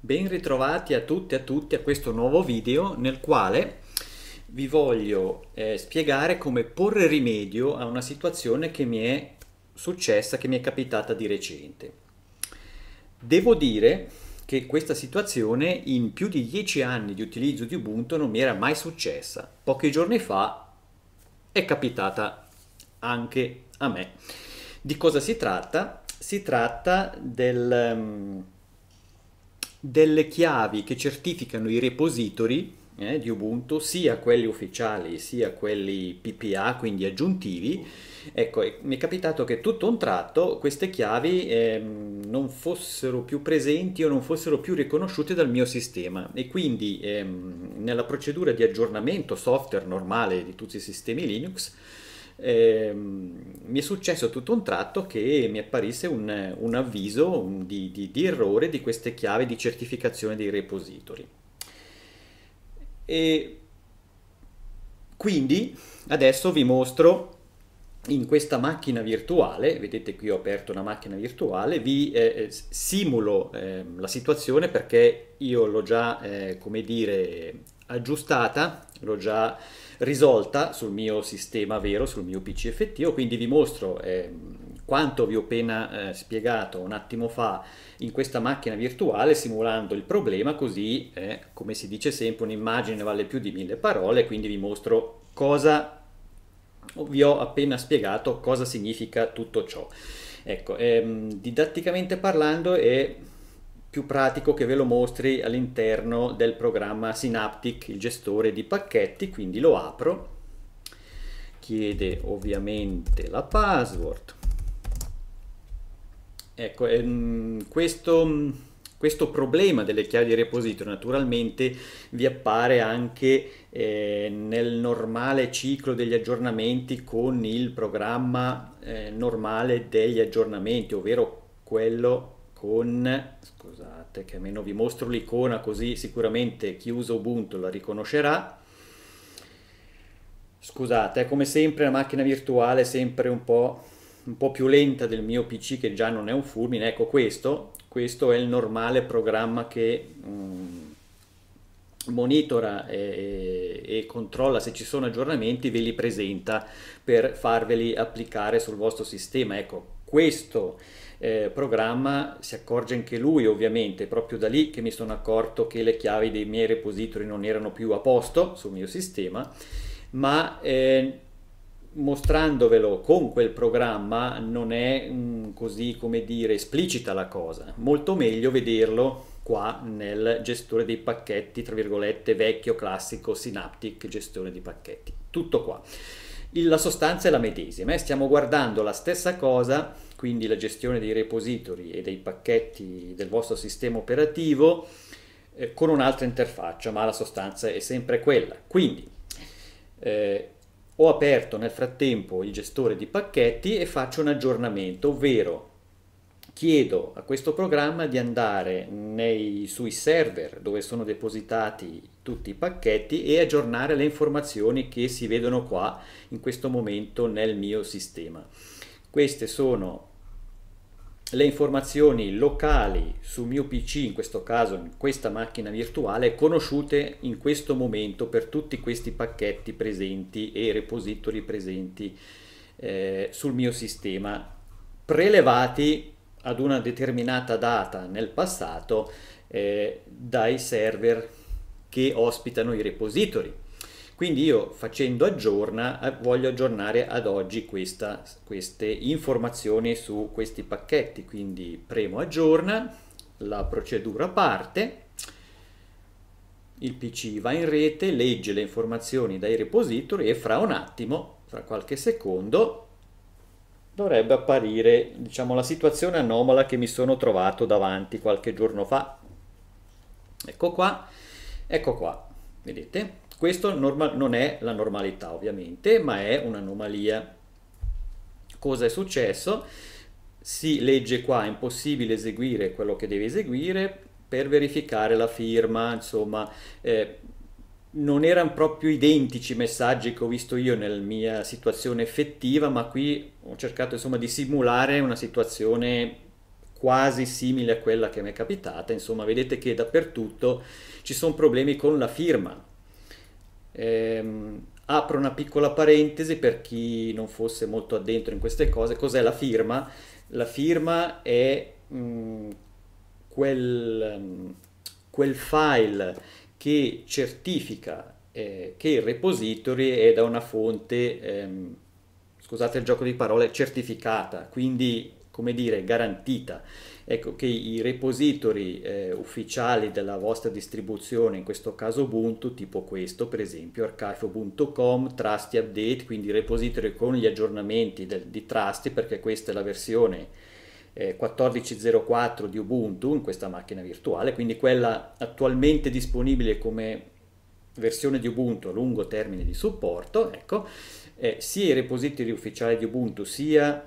Ben ritrovati a tutti e a tutti a questo nuovo video nel quale vi voglio eh, spiegare come porre rimedio a una situazione che mi è successa, che mi è capitata di recente. Devo dire che questa situazione in più di dieci anni di utilizzo di Ubuntu non mi era mai successa. Pochi giorni fa è capitata anche a me. Di cosa si tratta? Si tratta del... Um, delle chiavi che certificano i repository eh, di Ubuntu, sia quelli ufficiali sia quelli PPA, quindi aggiuntivi. Ecco, mi è capitato che tutto un tratto queste chiavi eh, non fossero più presenti o non fossero più riconosciute dal mio sistema e quindi eh, nella procedura di aggiornamento software normale di tutti i sistemi Linux eh, mi è successo tutto un tratto che mi apparisse un, un avviso di, di, di, errore di queste chiavi di certificazione dei repository. E quindi adesso vi mostro in questa macchina virtuale, vedete qui ho aperto una macchina virtuale, vi eh, eh simulo eh, la situazione perché io l'ho già, eh, come dire, aggiustata, l'ho già risolta sul mio sistema vero, sul mio PC effettivo, quindi vi mostro eh, quanto vi ho appena eh, spiegato un attimo fa in questa macchina virtuale simulando il problema così eh, come si dice sempre un'immagine vale più di mille parole quindi vi mostro cosa vi ho appena spiegato cosa significa tutto ciò ecco ehm, didatticamente parlando è più pratico che ve lo mostri all'interno del programma Synaptic, il gestore di pacchetti, quindi lo apro, chiede ovviamente la password. Ecco, ehm, questo, questo, problema delle chiavi di repository naturalmente vi appare anche eh, nel normale ciclo degli aggiornamenti con il programma eh, normale degli aggiornamenti, ovvero quello con, scusate che almeno vi mostro l'icona così sicuramente chi usa Ubuntu la riconoscerà. Scusate, come sempre la macchina virtuale è sempre un po', un po' più lenta del mio PC che già non è un fulmine. Ecco questo, questo è il normale programma che um, monitora e, e, e, controlla se ci sono aggiornamenti, ve li presenta per farveli applicare sul vostro sistema. Ecco, questo eh, programma si accorge anche lui ovviamente, è proprio da lì che mi sono accorto che le chiavi dei miei repository non erano più a posto sul mio sistema, ma eh, mostrandovelo con quel programma non è mh, così come dire esplicita la cosa, molto meglio vederlo qua nel gestore dei pacchetti, tra virgolette vecchio classico Synaptic gestione di pacchetti, tutto qua la sostanza è la medesima, eh? stiamo guardando la stessa cosa, quindi la gestione dei repository e dei pacchetti del vostro sistema operativo eh, con un'altra interfaccia, ma la sostanza è sempre quella. Quindi eh, ho aperto nel frattempo il gestore di pacchetti e faccio un aggiornamento, ovvero chiedo a questo programma di andare nei, sui server dove sono depositati tutti i pacchetti e aggiornare le informazioni che si vedono qua in questo momento nel mio sistema. Queste sono le informazioni locali sul mio PC, in questo caso in questa macchina virtuale, conosciute in questo momento per tutti questi pacchetti presenti e repository presenti eh, sul mio sistema, prelevati ad una determinata data nel passato eh, dai server che ospitano i repository. Quindi io facendo aggiorna eh, voglio aggiornare ad oggi questa, queste informazioni su questi pacchetti, quindi premo aggiorna, la procedura parte, il PC va in rete, legge le informazioni dai repository e fra un attimo, fra qualche secondo, dovrebbe apparire diciamo, la situazione anomala che mi sono trovato davanti qualche giorno fa. Ecco qua, ecco qua, vedete? Questo non è la normalità ovviamente, ma è un'anomalia. Cosa è successo? Si legge qua, è impossibile eseguire quello che deve eseguire per verificare la firma, insomma... Eh, non erano proprio identici i messaggi che ho visto io nella mia situazione effettiva, ma qui ho cercato insomma di simulare una situazione quasi simile a quella che mi è capitata, insomma vedete che dappertutto ci sono problemi con la firma. Ehm, apro una piccola parentesi per chi non fosse molto addentro in queste cose, cos'è la firma? La firma è mh, mm, quel, mh, mm, quel file che certifica eh, che il repository è da una fonte, ehm, scusate il gioco di parole, certificata, quindi come dire garantita. Ecco che i repository eh, ufficiali della vostra distribuzione, in questo caso Ubuntu, tipo questo per esempio, archive.com, Trusty Update, quindi repository con gli aggiornamenti del, di Trusty, perché questa è la versione 14.04 eh, di Ubuntu in questa macchina virtuale, quindi quella attualmente disponibile come versione di Ubuntu a lungo termine di supporto, ecco, eh, sia i repository ufficiali di Ubuntu sia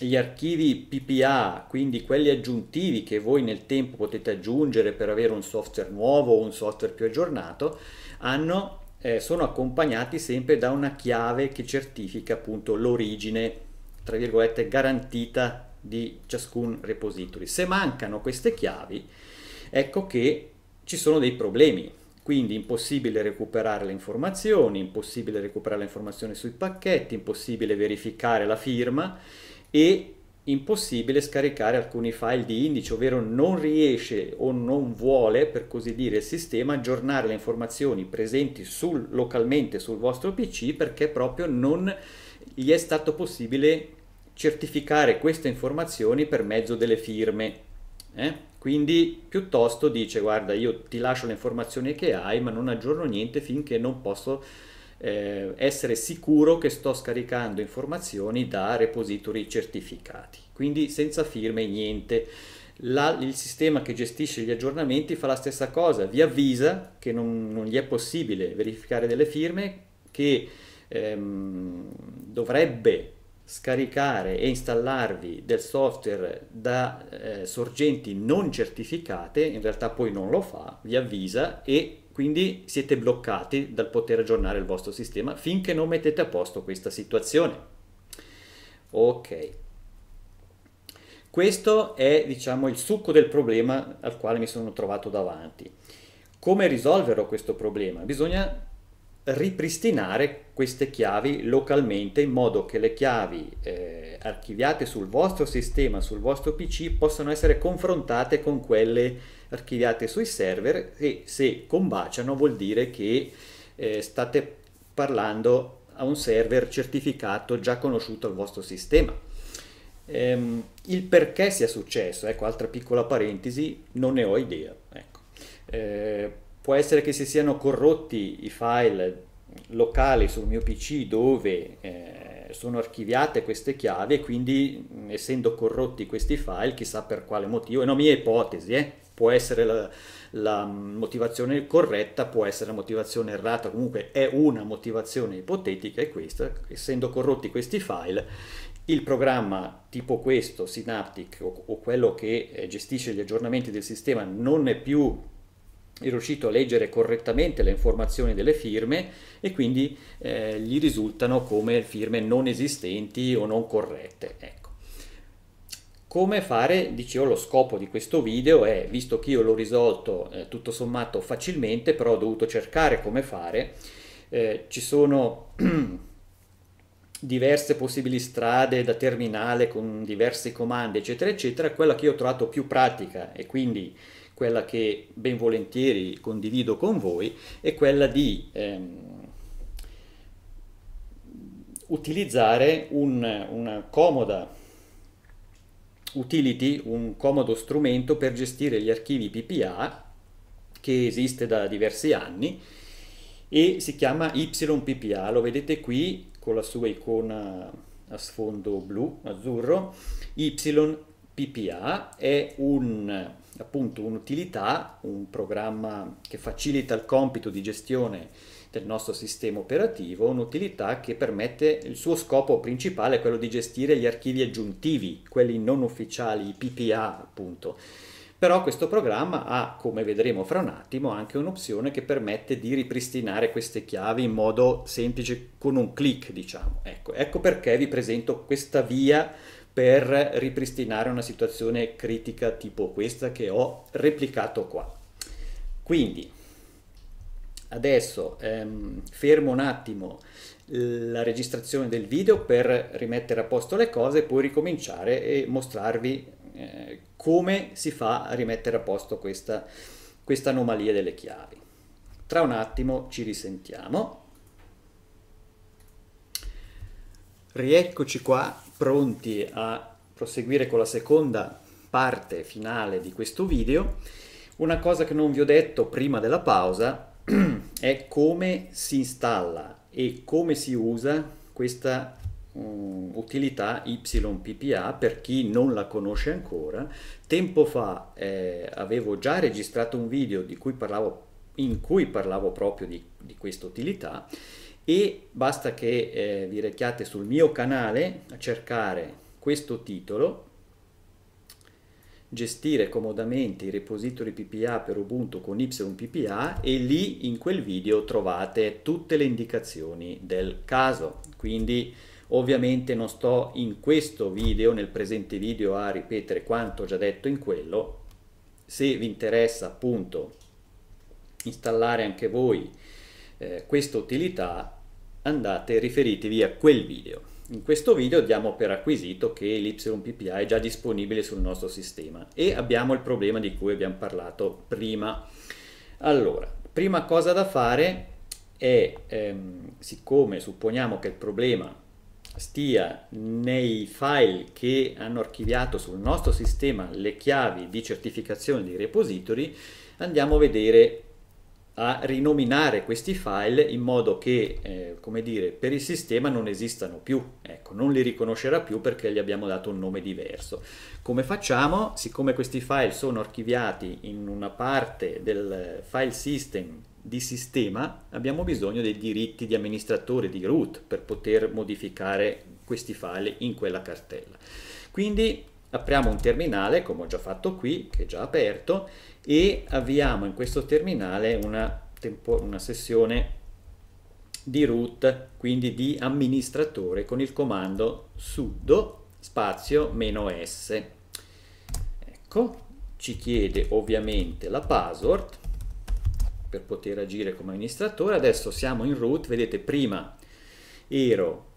gli archivi PPA, quindi quelli aggiuntivi che voi nel tempo potete aggiungere per avere un software nuovo o un software più aggiornato, hanno, eh, sono accompagnati sempre da una chiave che certifica appunto l'origine, tra virgolette, garantita di ciascun repository. Se mancano queste chiavi, ecco che ci sono dei problemi. Quindi impossibile recuperare le informazioni, impossibile recuperare le informazioni sui pacchetti, impossibile verificare la firma e impossibile scaricare alcuni file di indice, ovvero non riesce o non vuole, per così dire, il sistema aggiornare le informazioni presenti sul, localmente sul vostro PC perché proprio non gli è stato possibile certificare queste informazioni per mezzo delle firme. Eh? Quindi piuttosto dice guarda io ti lascio le informazioni che hai ma non aggiorno niente finché non posso eh, essere sicuro che sto scaricando informazioni da repository certificati. Quindi senza firme niente. La, il sistema che gestisce gli aggiornamenti fa la stessa cosa, vi avvisa che non, non gli è possibile verificare delle firme, che ehm, dovrebbe scaricare e installarvi del software da eh, sorgenti non certificate, in realtà poi non lo fa, vi avvisa e quindi siete bloccati dal poter aggiornare il vostro sistema finché non mettete a posto questa situazione. Ok. Questo è, diciamo, il succo del problema al quale mi sono trovato davanti. Come risolverò questo problema? Bisogna ripristinare queste chiavi localmente in modo che le chiavi eh, archiviate sul vostro sistema, sul vostro PC, possano essere confrontate con quelle archiviate sui server e se combaciano vuol dire che eh, state parlando a un server certificato già conosciuto al vostro sistema. Ehm, il perché sia successo, ecco, altra piccola parentesi, non ne ho idea. Ecco. Eh, può essere che si siano corrotti i file locali sul mio PC dove eh, sono archiviate queste chiavi e quindi essendo corrotti questi file chissà per quale motivo, è una mia ipotesi, eh, può essere la, la motivazione corretta, può essere la motivazione errata, comunque è una motivazione ipotetica e questa, essendo corrotti questi file, il programma tipo questo, Synaptic o, o quello che eh, gestisce gli aggiornamenti del sistema non è più è riuscito a leggere correttamente le informazioni delle firme e quindi eh, gli risultano come firme non esistenti o non corrette. Ecco. Come fare, dicevo, lo scopo di questo video è, visto che io l'ho risolto eh, tutto sommato facilmente, però ho dovuto cercare come fare, eh, ci sono diverse possibili strade da terminale con diversi comandi, eccetera, eccetera, quella che io ho trovato più pratica e quindi quella che ben volentieri condivido con voi, è quella di ehm, utilizzare un, una comoda utility, un comodo strumento per gestire gli archivi PPA che esiste da diversi anni e si chiama YPPA, lo vedete qui con la sua icona a sfondo blu, azzurro, YPPA PPA è un, appunto un'utilità, un programma che facilita il compito di gestione del nostro sistema operativo, un'utilità che permette il suo scopo principale è quello di gestire gli archivi aggiuntivi, quelli non ufficiali, i PPA appunto. Però questo programma ha, come vedremo fra un attimo, anche un'opzione che permette di ripristinare queste chiavi in modo semplice con un clic, diciamo. Ecco, ecco perché vi presento questa via per ripristinare una situazione critica tipo questa che ho replicato qua. Quindi adesso ehm, fermo un attimo la registrazione del video per rimettere a posto le cose e poi ricominciare e mostrarvi eh, come si fa a rimettere a posto questa, questa anomalia delle chiavi. Tra un attimo ci risentiamo. Rieccoci qua pronti a proseguire con la seconda parte finale di questo video, una cosa che non vi ho detto prima della pausa è come si installa e come si usa questa uh, utilità YPPA per chi non la conosce ancora. Tempo fa eh, avevo già registrato un video cui parlavo, in cui parlavo proprio di, di questa utilità e basta che eh, vi recchiate sul mio canale a cercare questo titolo gestire comodamente i repository PPA per Ubuntu con YPPA e lì in quel video trovate tutte le indicazioni del caso. Quindi ovviamente non sto in questo video, nel presente video, a ripetere quanto ho già detto in quello. Se vi interessa appunto installare anche voi eh, questa utilità, andate e riferitevi a quel video. In questo video diamo per acquisito che l'Ypsilon è già disponibile sul nostro sistema e abbiamo il problema di cui abbiamo parlato prima. Allora, prima cosa da fare è, ehm, siccome supponiamo che il problema stia nei file che hanno archiviato sul nostro sistema le chiavi di certificazione dei repository, andiamo a vedere a rinominare questi file in modo che, eh, come dire, per il sistema non esistano più, ecco, non li riconoscerà più perché gli abbiamo dato un nome diverso. Come facciamo? Siccome questi file sono archiviati in una parte del file system di sistema, abbiamo bisogno dei diritti di amministratore di root per poter modificare questi file in quella cartella. Quindi apriamo un terminale come ho già fatto qui che è già aperto e avviamo in questo terminale una, tempo, una sessione di root quindi di amministratore con il comando sudo spazio meno s ecco ci chiede ovviamente la password per poter agire come amministratore adesso siamo in root vedete prima ero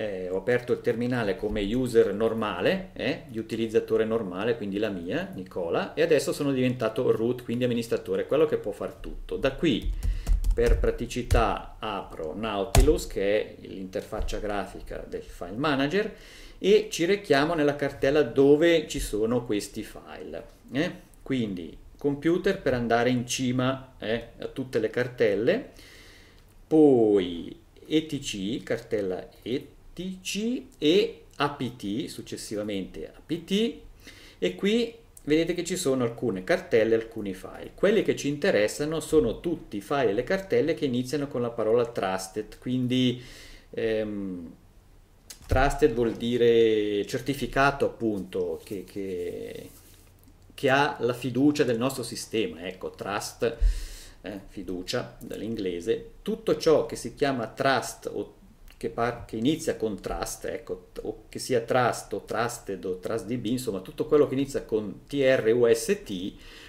eh, ho aperto il terminale come user normale, eh, di utilizzatore normale, quindi la mia, Nicola, e adesso sono diventato root, quindi amministratore, quello che può fare tutto. Da qui, per praticità, apro Nautilus, che è l'interfaccia grafica del file manager, e ci rechiamo nella cartella dove ci sono questi file. Eh? Quindi computer per andare in cima eh, a tutte le cartelle, poi etc, cartella etc, TC e APT, successivamente APT, e qui vedete che ci sono alcune cartelle e alcuni file. Quelli che ci interessano sono tutti i file e le cartelle che iniziano con la parola trusted, quindi ehm, trusted vuol dire certificato appunto che, che, che, ha la fiducia del nostro sistema, ecco trust, eh, fiducia dall'inglese. Tutto ciò che si chiama trust o che, par- che inizia con trust, ecco, o che sia trust o trusted o trustdb, insomma tutto quello che inizia con trust,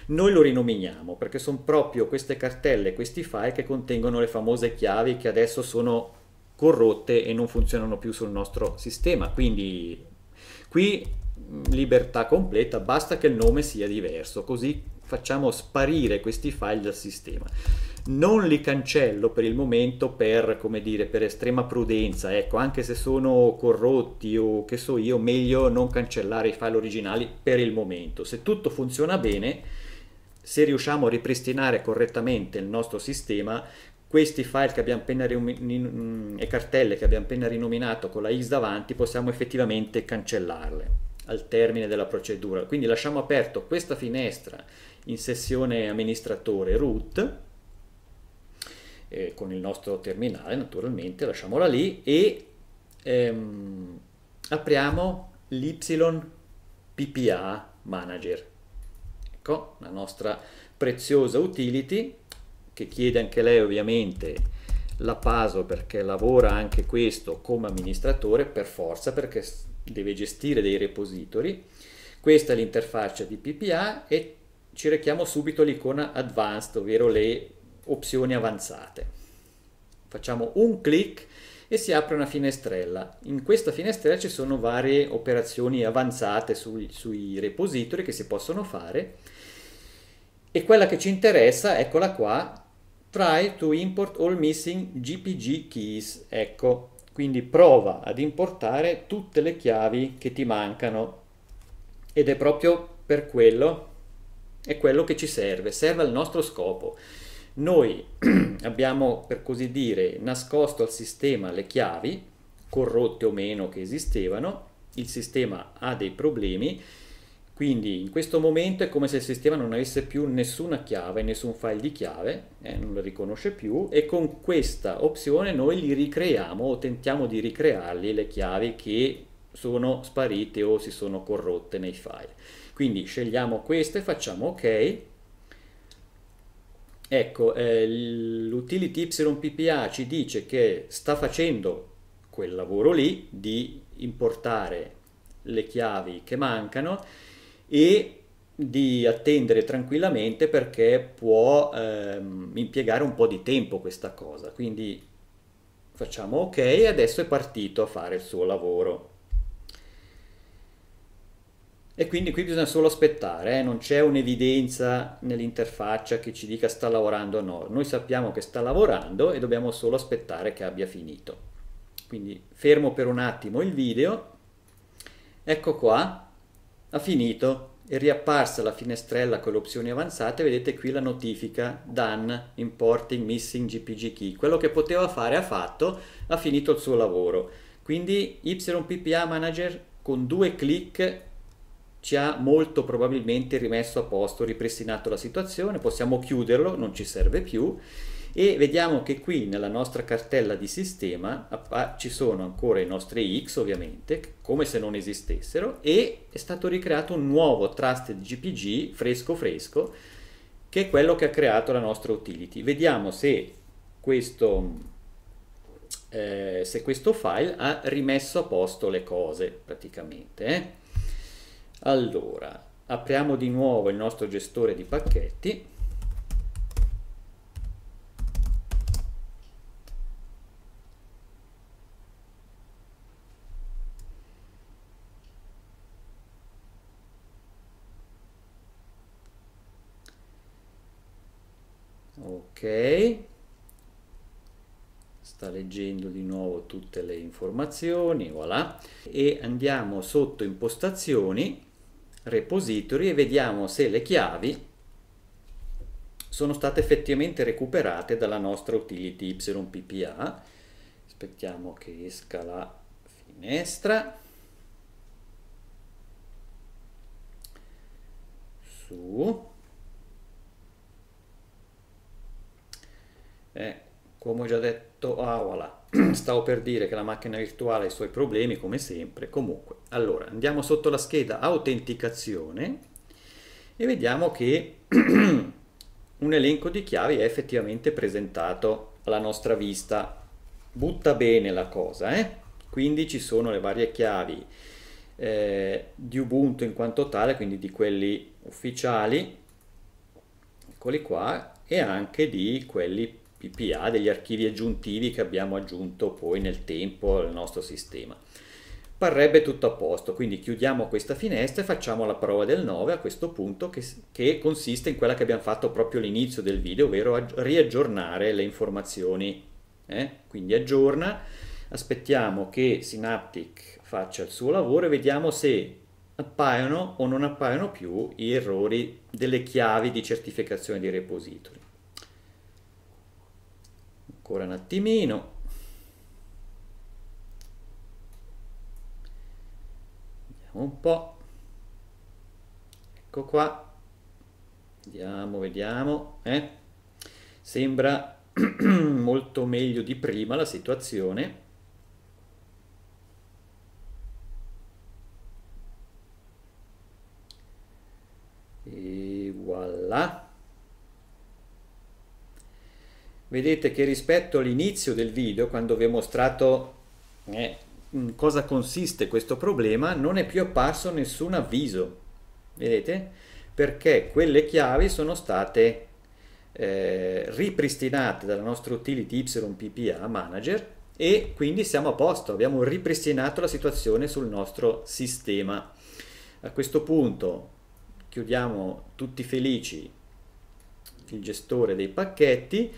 noi lo rinominiamo perché sono proprio queste cartelle, questi file che contengono le famose chiavi che adesso sono corrotte e non funzionano più sul nostro sistema. Quindi qui mm, libertà completa, basta che il nome sia diverso, così facciamo sparire questi file dal sistema non li cancello per il momento per, come dire, per estrema prudenza, ecco, anche se sono corrotti o che so io, meglio non cancellare i file originali per il momento. Se tutto funziona bene, se riusciamo a ripristinare correttamente il nostro sistema, questi file che abbiamo appena mm, e cartelle che abbiamo appena rinominato con la X davanti possiamo effettivamente cancellarle al termine della procedura. Quindi lasciamo aperto questa finestra in sessione amministratore root eh, con il nostro terminale naturalmente, lasciamola lì e ehm, apriamo l'YPPA Manager. Ecco, la nostra preziosa utility che chiede anche lei ovviamente la PASO perché lavora anche questo come amministratore per forza perché deve gestire dei repository. Questa è l'interfaccia di PPA e ci rechiamo subito l'icona Advanced, ovvero le opzioni avanzate. Facciamo un clic e si apre una finestrella. In questa finestrella ci sono varie operazioni avanzate sui, sui repository che si possono fare e quella che ci interessa, eccola qua, try to import all missing GPG keys, ecco, quindi prova ad importare tutte le chiavi che ti mancano ed è proprio per quello, è quello che ci serve, serve al nostro scopo. Noi abbiamo, per così dire, nascosto al sistema le chiavi, corrotte o meno che esistevano, il sistema ha dei problemi, quindi in questo momento è come se il sistema non avesse più nessuna chiave, nessun file di chiave, eh, non lo riconosce più e con questa opzione noi li ricreiamo o tentiamo di ricrearli le chiavi che sono sparite o si sono corrotte nei file. Quindi scegliamo queste, facciamo ok Ecco, eh, l'utility YPPA ci dice che sta facendo quel lavoro lì di importare le chiavi che mancano e di attendere tranquillamente perché può ehm, impiegare un po' di tempo questa cosa. Quindi facciamo ok e adesso è partito a fare il suo lavoro. E quindi qui bisogna solo aspettare, eh? non c'è un'evidenza nell'interfaccia che ci dica sta lavorando o no. Noi sappiamo che sta lavorando e dobbiamo solo aspettare che abbia finito. Quindi fermo per un attimo il video, ecco qua, ha finito, è riapparsa la finestrella con le opzioni avanzate, vedete qui la notifica done, importing, missing, gpg key. Quello che poteva fare ha fatto, ha finito il suo lavoro. Quindi YPPA Manager con due clic ci ha molto probabilmente rimesso a posto, ripristinato la situazione, possiamo chiuderlo, non ci serve più e vediamo che qui nella nostra cartella di sistema ci sono ancora i nostri X ovviamente, come se non esistessero e è stato ricreato un nuovo Trusted GPG fresco fresco che è quello che ha creato la nostra utility. Vediamo se questo, eh, se questo file ha rimesso a posto le cose praticamente. Eh? Allora, apriamo di nuovo il nostro gestore di pacchetti. ok sta leggendo di nuovo tutte le informazioni voilà e andiamo sotto impostazioni repository e vediamo se le chiavi sono state effettivamente recuperate dalla nostra utility YPPA. Aspettiamo che esca la finestra. Su. Ecco. Come ho già detto a Awala, stavo per dire che la macchina virtuale ha i suoi problemi come sempre, comunque. Allora, andiamo sotto la scheda autenticazione e vediamo che un elenco di chiavi è effettivamente presentato alla nostra vista. Butta bene la cosa, eh? Quindi ci sono le varie chiavi eh, di Ubuntu in quanto tale, quindi di quelli ufficiali, eccoli qua, e anche di quelli PPA degli archivi aggiuntivi che abbiamo aggiunto poi nel tempo al nostro sistema. Parrebbe tutto a posto, quindi chiudiamo questa finestra e facciamo la prova del 9 a questo punto che, che consiste in quella che abbiamo fatto proprio all'inizio del video, ovvero riaggiornare le informazioni. Eh? Quindi aggiorna, aspettiamo che Synaptic faccia il suo lavoro e vediamo se appaiono o non appaiono più gli errori delle chiavi di certificazione di repository ancora un attimino vediamo un po' ecco qua vediamo vediamo eh? sembra molto meglio di prima la situazione vedete che rispetto all'inizio del video, quando vi ho mostrato eh, in cosa consiste questo problema, non è più apparso nessun avviso. Vedete? Perché quelle chiavi sono state eh, ripristinate dalla nostra utility YPPA manager e quindi siamo a posto, abbiamo ripristinato la situazione sul nostro sistema. A questo punto chiudiamo tutti felici il gestore dei pacchetti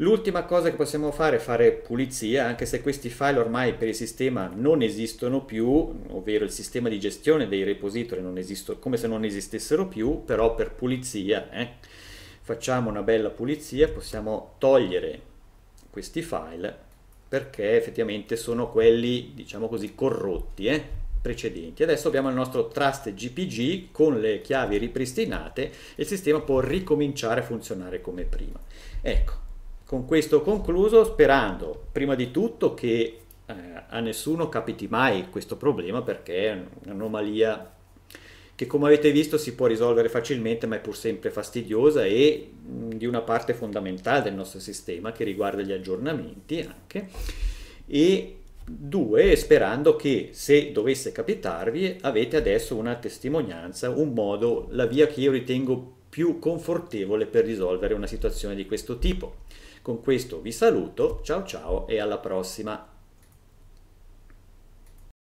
L'ultima cosa che possiamo fare è fare pulizia, anche se questi file ormai per il sistema non esistono più, ovvero il sistema di gestione dei repository non esiste, come se non esistessero più, però per pulizia eh, facciamo una bella pulizia, possiamo togliere questi file perché effettivamente sono quelli, diciamo così, corrotti, eh, precedenti. Adesso abbiamo il nostro Trust GPG con le chiavi ripristinate e il sistema può ricominciare a funzionare come prima. Ecco, con questo concluso sperando prima di tutto che eh, a nessuno capiti mai questo problema perché è un'anomalia che come avete visto si può risolvere facilmente ma è pur sempre fastidiosa e di una parte fondamentale del nostro sistema che riguarda gli aggiornamenti anche e due sperando che se dovesse capitarvi avete adesso una testimonianza un modo la via che io ritengo più confortevole per risolvere una situazione di questo tipo con questo vi saluto, ciao ciao e alla prossima.